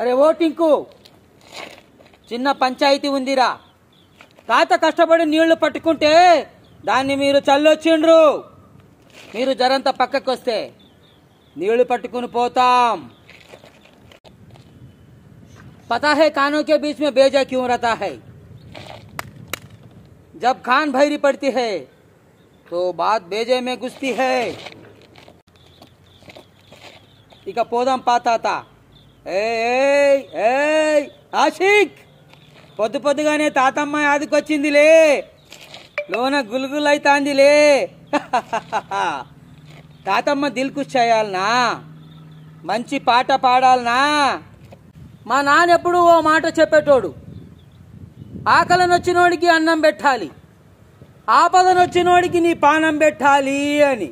అరే ఓ టింకు చిన్న పంచాయతీ ఉందిరా తాత కష్టపడి నీళ్లు పట్టుకుంటే దాన్ని మీరు చల్లొచ్చిండ్రు మీరు జరంత పక్కకు వస్తే నీళ్లు పట్టుకుని పోతాం पता है कानों के बीच में बेजा क्यों रहता है जब खान भैरी पड़ती है तो बात बेजे में घुसती है इक पोदम पाता था ఏయ్ ఏయ్ ఆశిక్ పొద్దు పొద్దుగానే తాతమ్మ ఆదుకొచ్చిందిలే లోన గులుగులైతాందిలే తాతమ్మ దిల్కు చేయాలనా మంచి పాట పాడాలనా మా నాన్న ఎప్పుడు ఓ మాట చెప్పేటోడు నొచ్చినోడికి అన్నం పెట్టాలి ఆపదనొచ్చినోడికి నీ పానం పెట్టాలి అని